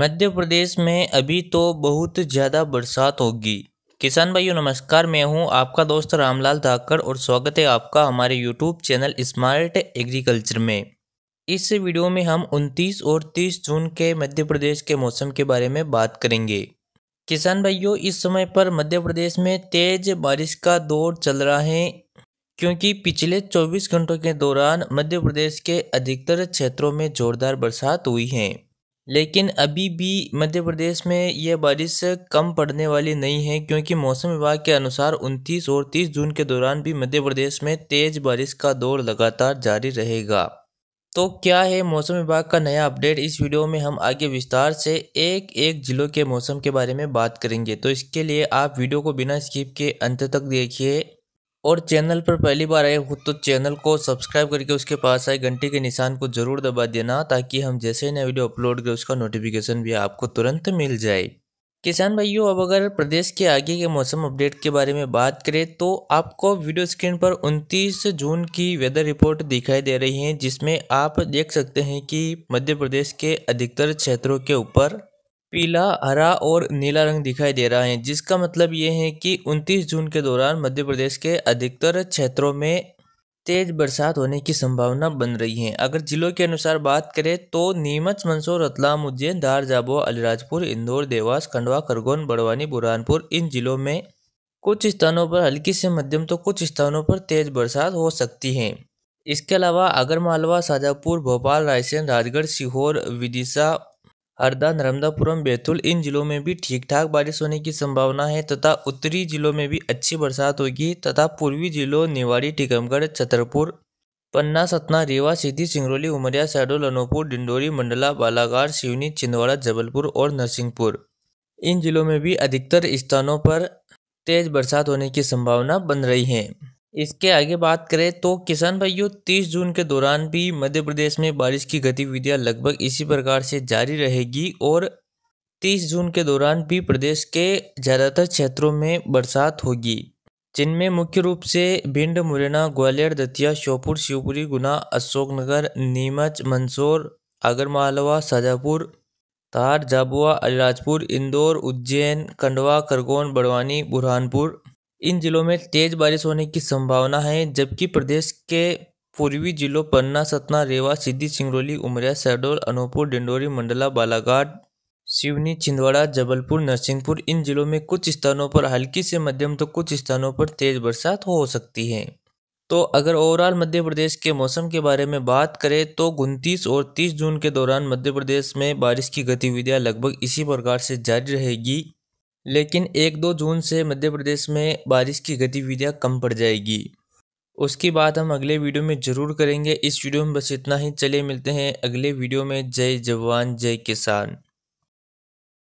मध्य प्रदेश में अभी तो बहुत ज़्यादा बरसात होगी किसान भाइयों नमस्कार मैं हूं आपका दोस्त रामलाल धाकर और स्वागत है आपका हमारे यूट्यूब चैनल स्मार्ट एग्रीकल्चर में इस वीडियो में हम 29 और 30 जून के मध्य प्रदेश के मौसम के बारे में बात करेंगे किसान भाइयों इस समय पर मध्य प्रदेश में तेज़ बारिश का दौर चल रहा है क्योंकि पिछले चौबीस घंटों के दौरान मध्य प्रदेश के अधिकतर क्षेत्रों में ज़ोरदार बरसात हुई है लेकिन अभी भी मध्य प्रदेश में यह बारिश कम पड़ने वाली नहीं है क्योंकि मौसम विभाग के अनुसार 29 और 30 जून के दौरान भी मध्य प्रदेश में तेज़ बारिश का दौर लगातार जारी रहेगा तो क्या है मौसम विभाग का नया अपडेट इस वीडियो में हम आगे विस्तार से एक एक ज़िलों के मौसम के बारे में बात करेंगे तो इसके लिए आप वीडियो को बिना स्किप के अंत तक देखिए और चैनल पर पहली बार आए हो तो चैनल को सब्सक्राइब करके उसके पास आए घंटे के निशान को ज़रूर दबा देना ताकि हम जैसे ही नया वीडियो अपलोड करें उसका नोटिफिकेशन भी आपको तुरंत मिल जाए किसान भाइयों अब अगर प्रदेश के आगे के मौसम अपडेट के बारे में बात करें तो आपको वीडियो स्क्रीन पर 29 जून की वेदर रिपोर्ट दिखाई दे रही है जिसमें आप देख सकते हैं कि मध्य प्रदेश के अधिकतर क्षेत्रों के ऊपर पीला हरा और नीला रंग दिखाई दे रहा है जिसका मतलब ये है कि 29 जून के दौरान मध्य प्रदेश के अधिकतर क्षेत्रों में तेज बरसात होने की संभावना बन रही है अगर जिलों के अनुसार बात करें तो नीमच मंदसौर रतलाम उज्जैन धार झाबुआ अलीराजपुर इंदौर देवास खंडवा खरगोन बड़वानी बुरहानपुर इन जिलों में कुछ स्थानों पर हल्की से मध्यम तो कुछ स्थानों पर तेज बरसात हो सकती है इसके अलावा आगरमालवा शाजापुर भोपाल रायसेन राजगढ़ सीहोर विदिशा हरदा नर्मदापुरम बैतूल इन जिलों में भी ठीक ठाक बारिश होने की संभावना है तथा उत्तरी जिलों में भी अच्छी बरसात होगी तथा पूर्वी जिलों निवाड़ी टीकमगढ़ छतरपुर पन्ना सतना रीवा सीधी सिंगरौली उमरिया शहडोल अनूपपुर डिंडोरी मंडला बालाघाट सिवनी छिंदवाड़ा जबलपुर और नरसिंहपुर इन जिलों में भी अधिकतर स्थानों पर तेज बरसात होने की संभावना बन रही है इसके आगे बात करें तो किसान भाइयों 30 जून के दौरान भी मध्य प्रदेश में बारिश की गतिविधियां लगभग इसी प्रकार से जारी रहेगी और 30 जून के दौरान भी प्रदेश के ज़्यादातर क्षेत्रों में बरसात होगी जिनमें मुख्य रूप से भिंड मुरैना ग्वालियर दतिया श्योपुर शिवपुरी गुना अशोकनगर नीमच मंदसौर आगरमालवा शाजापुर तार झाबुआ अलीराजपुर इंदौर उज्जैन खंडवा खरगोन बड़वानी बुरहानपुर इन जिलों में तेज़ बारिश होने की संभावना है जबकि प्रदेश के पूर्वी जिलों पन्ना सतना रेवा सिद्धि सिंगरौली उमरिया शहडोल अनूपपुर डिंडोरी मंडला बालाघाट सिवनी छिंदवाड़ा जबलपुर नरसिंहपुर इन जिलों में कुछ स्थानों पर हल्की से मध्यम तो कुछ स्थानों पर तेज़ बरसात हो सकती है तो अगर ओवरऑल मध्य प्रदेश के मौसम के बारे में बात करें तो उनतीस और तीस जून के दौरान मध्य प्रदेश में बारिश की गतिविधियां लगभग इसी प्रकार से जारी रहेगी लेकिन एक दो जून से मध्य प्रदेश में बारिश की गतिविधियाँ कम पड़ जाएगी उसके बाद हम अगले वीडियो में ज़रूर करेंगे इस वीडियो में बस इतना ही चले मिलते हैं अगले वीडियो में जय जवान जय किसान